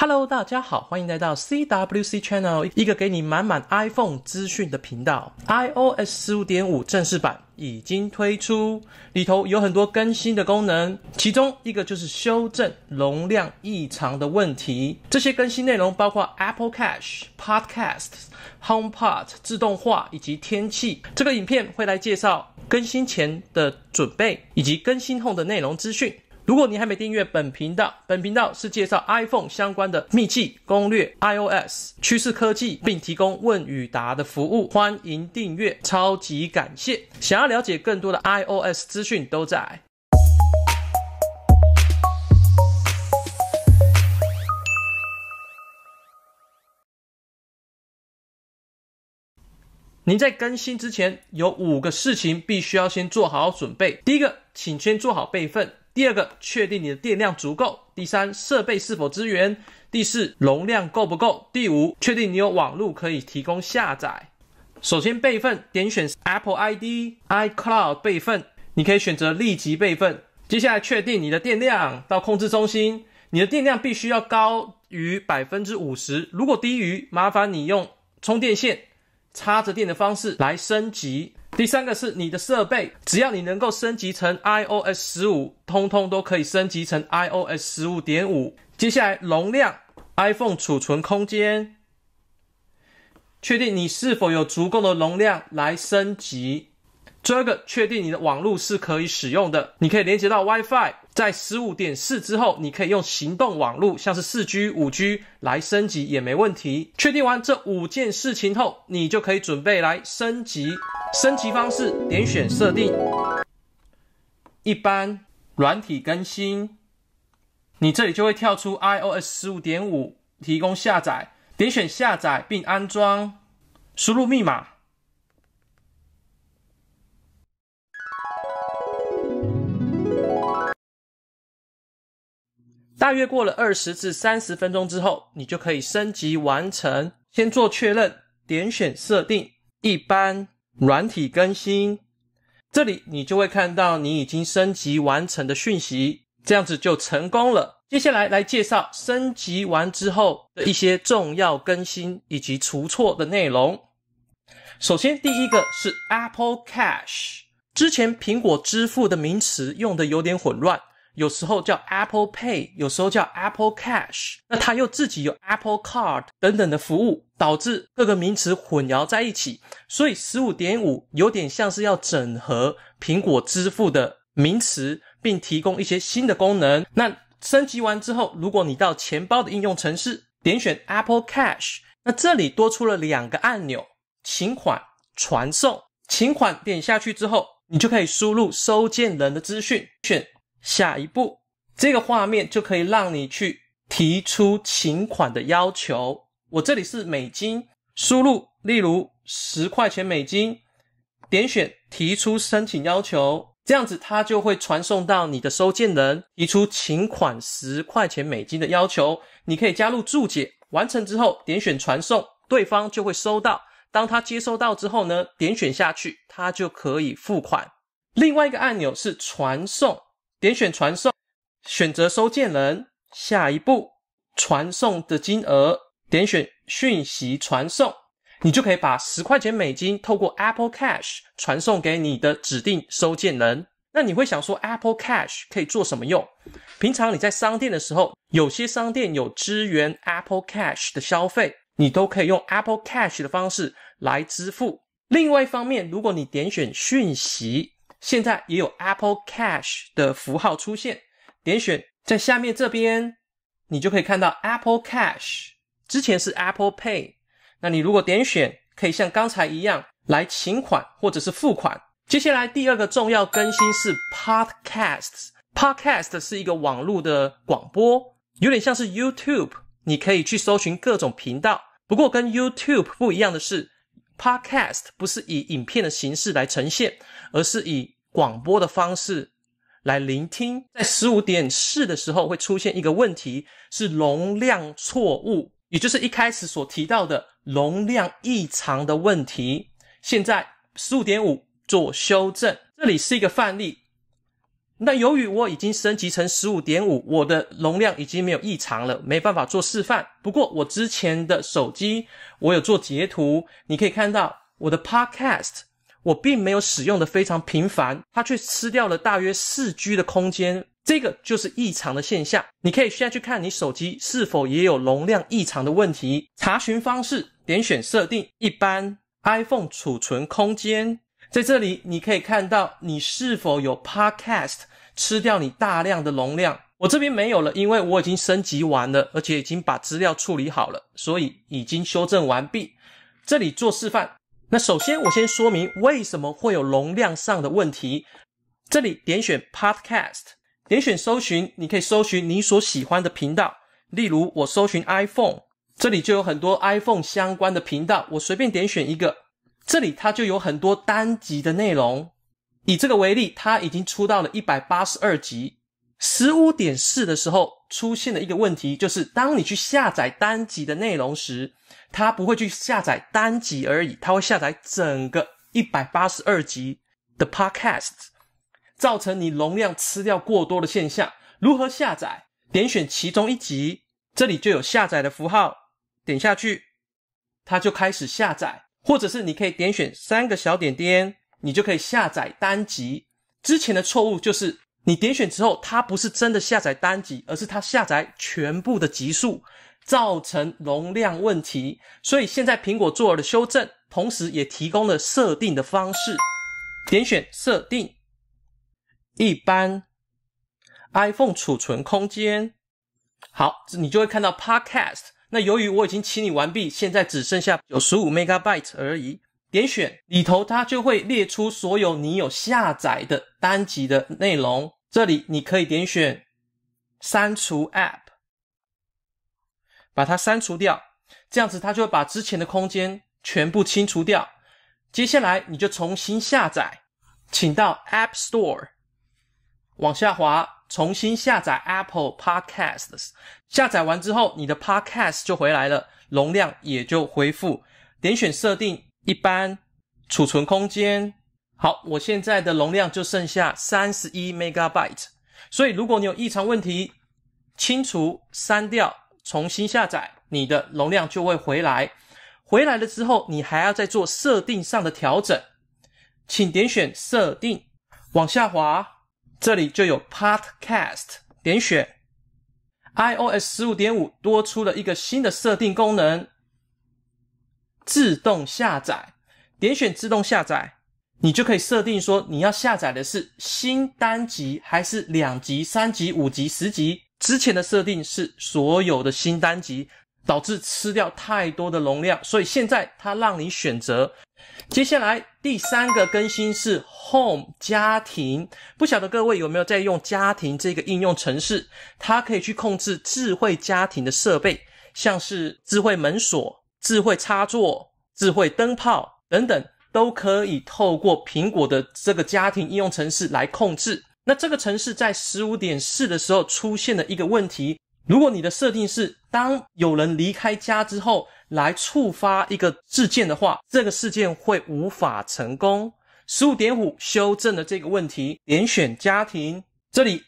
Hello，大家好，欢迎来到 CWC Channel，一个给你满满 iPhone 资讯的频道。iOS 十五点五正式版已经推出，里头有很多更新的功能，其中一个就是修正容量异常的问题。这些更新内容包括 Apple Cash、Podcasts、HomePod 自动化以及天气。这个影片会来介绍更新前的准备以及更新后的内容资讯。如果你还没订阅本频道，本频道是介绍 iPhone 相关的秘技攻略、iOS 趋势科技，并提供问与答的服务，欢迎订阅，超级感谢！想要了解更多的 iOS 资讯，都在。您在更新之前，有五个事情必须要先做好准备。第一个，请先做好备份。第二个，确定你的电量足够；第三，设备是否支援；第四，容量够不够；第五，确定你有网络可以提供下载。首先备份，点选 Apple ID iCloud 备份，你可以选择立即备份。接下来确定你的电量，到控制中心，你的电量必须要高于百分之五十，如果低于，麻烦你用充电线插着电的方式来升级。第三个是你的设备，只要你能够升级成 iOS 十五，通通都可以升级成 iOS 十五点五。接下来容量，iPhone 储存空间，确定你是否有足够的容量来升级。这个，确定你的网络是可以使用的，你可以连接到 WiFi，在十五点四之后，你可以用行动网络，像是四 G、五 G 来升级也没问题。确定完这五件事情后，你就可以准备来升级。升级方式，点选设定，一般软体更新，你这里就会跳出 iOS 十五点五提供下载，点选下载并安装，输入密码。大约过了二十至三十分钟之后，你就可以升级完成。先做确认，点选设定，一般软体更新，这里你就会看到你已经升级完成的讯息，这样子就成功了。接下来来介绍升级完之后的一些重要更新以及除错的内容。首先，第一个是 Apple Cash，之前苹果支付的名词用的有点混乱。有时候叫 Apple Pay，有时候叫 Apple Cash，那它又自己有 Apple Card 等等的服务，导致各个名词混淆在一起。所以十五点五有点像是要整合苹果支付的名词，并提供一些新的功能。那升级完之后，如果你到钱包的应用程式，点选 Apple Cash，那这里多出了两个按钮：请款、传送。请款点下去之后，你就可以输入收件人的资讯，选。下一步，这个画面就可以让你去提出请款的要求。我这里是美金，输入例如十块钱美金，点选提出申请要求，这样子它就会传送到你的收件人，提出请款十块钱美金的要求。你可以加入注解，完成之后点选传送，对方就会收到。当他接收到之后呢，点选下去，他就可以付款。另外一个按钮是传送。点选传送，选择收件人，下一步，传送的金额，点选讯息传送，你就可以把十块钱美金透过 Apple Cash 传送给你的指定收件人。那你会想说 Apple Cash 可以做什么用？平常你在商店的时候，有些商店有支援 Apple Cash 的消费，你都可以用 Apple Cash 的方式来支付。另外一方面，如果你点选讯息，现在也有 Apple Cash 的符号出现，点选在下面这边，你就可以看到 Apple Cash。之前是 Apple Pay，那你如果点选，可以像刚才一样来请款或者是付款。接下来第二个重要更新是 Podcasts，Podcast 是一个网络的广播，有点像是 YouTube，你可以去搜寻各种频道。不过跟 YouTube 不一样的是。Podcast 不是以影片的形式来呈现，而是以广播的方式来聆听。在十五点四的时候会出现一个问题，是容量错误，也就是一开始所提到的容量异常的问题。现在十五点五做修正，这里是一个范例。那由于我已经升级成十五点五，我的容量已经没有异常了，没办法做示范。不过我之前的手机我有做截图，你可以看到我的 Podcast 我并没有使用的非常频繁，它却吃掉了大约四 G 的空间，这个就是异常的现象。你可以现在去看你手机是否也有容量异常的问题。查询方式：点选设定，一般 iPhone 储存空间。在这里，你可以看到你是否有 Podcast 吃掉你大量的容量。我这边没有了，因为我已经升级完了，而且已经把资料处理好了，所以已经修正完毕。这里做示范。那首先，我先说明为什么会有容量上的问题。这里点选 Podcast，点选搜寻，你可以搜寻你所喜欢的频道。例如，我搜寻 iPhone，这里就有很多 iPhone 相关的频道。我随便点选一个。这里它就有很多单集的内容。以这个为例，它已经出到了一百八十二集，十五点四的时候出现了一个问题，就是当你去下载单集的内容时，它不会去下载单集而已，它会下载整个一百八十二集的 podcast，造成你容量吃掉过多的现象。如何下载？点选其中一集，这里就有下载的符号，点下去，它就开始下载。或者是你可以点选三个小点点，你就可以下载单集。之前的错误就是你点选之后，它不是真的下载单集，而是它下载全部的集数，造成容量问题。所以现在苹果做了修正，同时也提供了设定的方式。点选设定，一般 iPhone 储存空间，好，你就会看到 Podcast。那由于我已经清理完毕，现在只剩下九十五 megabyte 而已。点选里头，它就会列出所有你有下载的单集的内容。这里你可以点选删除 App，把它删除掉，这样子它就会把之前的空间全部清除掉。接下来你就重新下载，请到 App Store，往下滑。重新下载 Apple Podcasts，下载完之后，你的 Podcast 就回来了，容量也就恢复。点选设定，一般，储存空间。好，我现在的容量就剩下三十一 megabyte。所以，如果你有异常问题，清除、删掉、重新下载，你的容量就会回来。回来了之后，你还要再做设定上的调整。请点选设定，往下滑。这里就有 Podcast 点选 iOS 十五点五多出了一个新的设定功能，自动下载点选自动下载，你就可以设定说你要下载的是新单集还是两集、三集、五集、十集。之前的设定是所有的新单集，导致吃掉太多的容量，所以现在它让你选择。接下来第三个更新是 Home 家庭，不晓得各位有没有在用家庭这个应用程式？它可以去控制智慧家庭的设备，像是智慧门锁、智慧插座、智慧灯泡等等，都可以透过苹果的这个家庭应用程式来控制。那这个程式在十五点四的时候出现了一个问题，如果你的设定是当有人离开家之后，来触发一个事件的话，这个事件会无法成功。十五点五修正了这个问题。点选家庭这里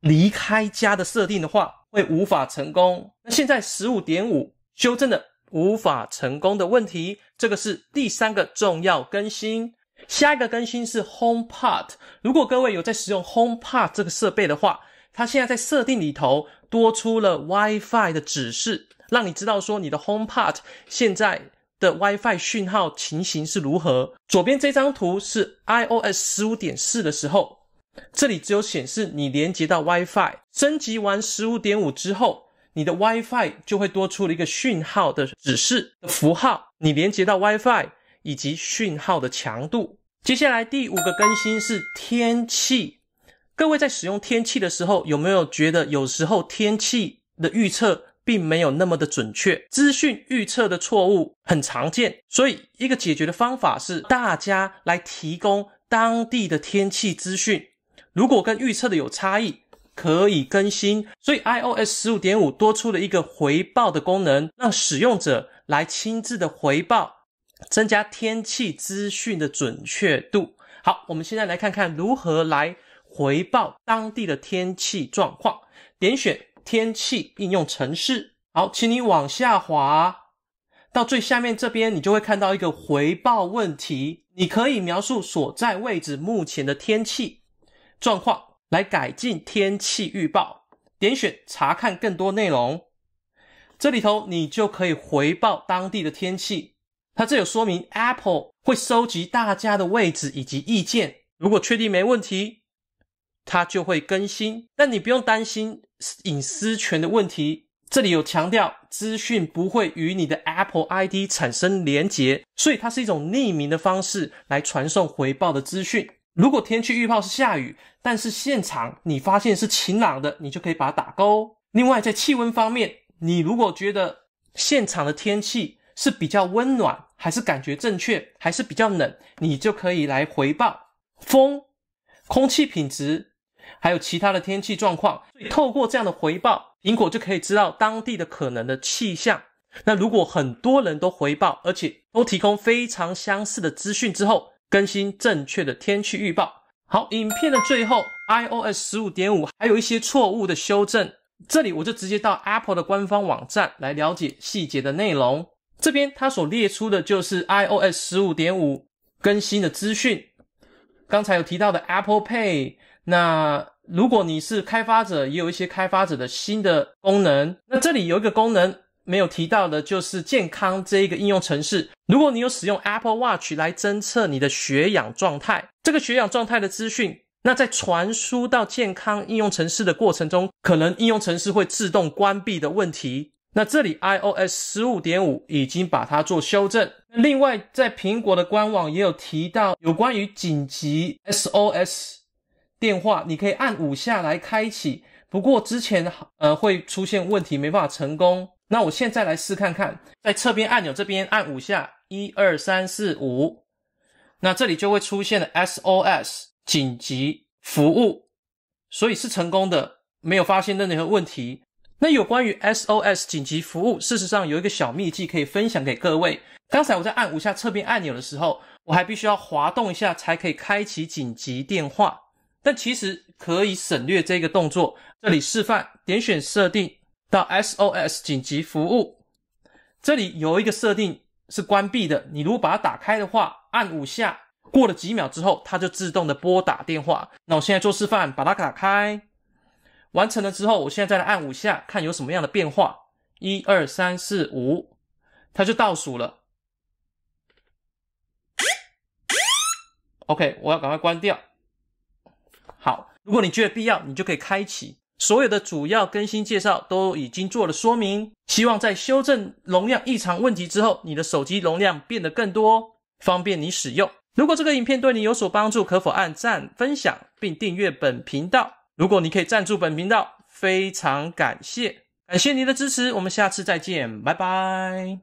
离开家的设定的话，会无法成功。那现在十五点五修正的无法成功的问题，这个是第三个重要更新。下一个更新是 Home Pod。如果各位有在使用 Home Pod 这个设备的话，它现在在设定里头多出了 WiFi 的指示。让你知道说你的 Home Pod 现在的 WiFi 讯号情形是如何。左边这张图是 iOS 十五点四的时候，这里只有显示你连接到 WiFi。升级完十五点五之后，你的 WiFi 就会多出了一个讯号的指示符号，你连接到 WiFi 以及讯号的强度。接下来第五个更新是天气。各位在使用天气的时候，有没有觉得有时候天气的预测？并没有那么的准确，资讯预测的错误很常见，所以一个解决的方法是大家来提供当地的天气资讯，如果跟预测的有差异，可以更新。所以 iOS 十五点五多出了一个回报的功能，让使用者来亲自的回报，增加天气资讯的准确度。好，我们现在来看看如何来回报当地的天气状况，点选。天气应用程式，好，请你往下滑到最下面这边，你就会看到一个回报问题。你可以描述所在位置目前的天气状况，来改进天气预报。点选查看更多内容，这里头你就可以回报当地的天气。它这有说明，Apple 会收集大家的位置以及意见。如果确定没问题。它就会更新，但你不用担心隐私权的问题。这里有强调，资讯不会与你的 Apple ID 产生连结，所以它是一种匿名的方式来传送回报的资讯。如果天气预报是下雨，但是现场你发现是晴朗的，你就可以把它打勾。另外，在气温方面，你如果觉得现场的天气是比较温暖，还是感觉正确，还是比较冷，你就可以来回报风、空气品质。还有其他的天气状况，透过这样的回报，苹果就可以知道当地的可能的气象。那如果很多人都回报，而且都提供非常相似的资讯之后，更新正确的天气预报。好，影片的最后，iOS 十五点五还有一些错误的修正，这里我就直接到 Apple 的官方网站来了解细节的内容。这边它所列出的就是 iOS 十五点五更新的资讯，刚才有提到的 Apple Pay。那如果你是开发者，也有一些开发者的新的功能。那这里有一个功能没有提到的，就是健康这一个应用程式。如果你有使用 Apple Watch 来侦测你的血氧状态，这个血氧状态的资讯，那在传输到健康应用程式的过程中，可能应用程式会自动关闭的问题。那这里 iOS 十五点五已经把它做修正。另外，在苹果的官网也有提到有关于紧急 SOS。电话你可以按五下来开启，不过之前呃会出现问题，没办法成功。那我现在来试看看，在侧边按钮这边按五下，一二三四五，那这里就会出现了 SOS 紧急服务，所以是成功的，没有发现任何问题。那有关于 SOS 紧急服务，事实上有一个小秘技可以分享给各位。刚才我在按五下侧边按钮的时候，我还必须要滑动一下才可以开启紧急电话。但其实可以省略这个动作。这里示范点选设定到 SOS 紧急服务，这里有一个设定是关闭的。你如果把它打开的话，按五下，过了几秒之后，它就自动的拨打电话。那我现在做示范，把它打开，完成了之后，我现在再来按五下，看有什么样的变化。一二三四五，它就倒数了。OK，我要赶快关掉。如果你觉得必要，你就可以开启。所有的主要更新介绍都已经做了说明。希望在修正容量异常问题之后，你的手机容量变得更多，方便你使用。如果这个影片对你有所帮助，可否按赞、分享并订阅本频道？如果你可以赞助本频道，非常感谢，感谢您的支持。我们下次再见，拜拜。